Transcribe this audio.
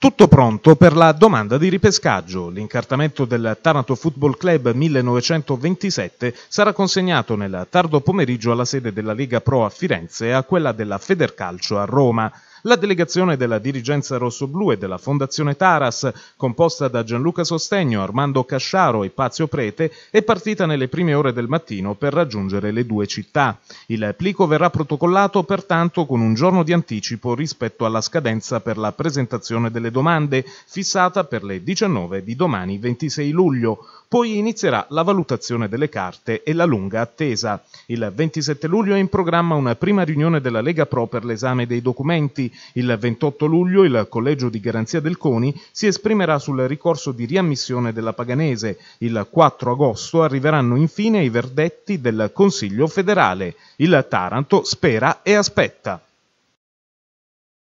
Tutto pronto per la domanda di ripescaggio. L'incartamento del Taranto Football Club 1927 sarà consegnato nel tardo pomeriggio alla sede della Lega Pro a Firenze e a quella della Federcalcio a Roma. La delegazione della dirigenza rossoblu e della Fondazione Taras, composta da Gianluca Sostegno, Armando Casciaro e Pazio Prete, è partita nelle prime ore del mattino per raggiungere le due città. Il plico verrà protocollato pertanto con un giorno di anticipo rispetto alla scadenza per la presentazione delle domande, fissata per le 19 di domani 26 luglio. Poi inizierà la valutazione delle carte e la lunga attesa. Il 27 luglio è in programma una prima riunione della Lega Pro per l'esame dei documenti il 28 luglio il Collegio di Garanzia del CONI si esprimerà sul ricorso di riammissione della Paganese. Il 4 agosto arriveranno infine i verdetti del Consiglio federale. Il Taranto spera e aspetta.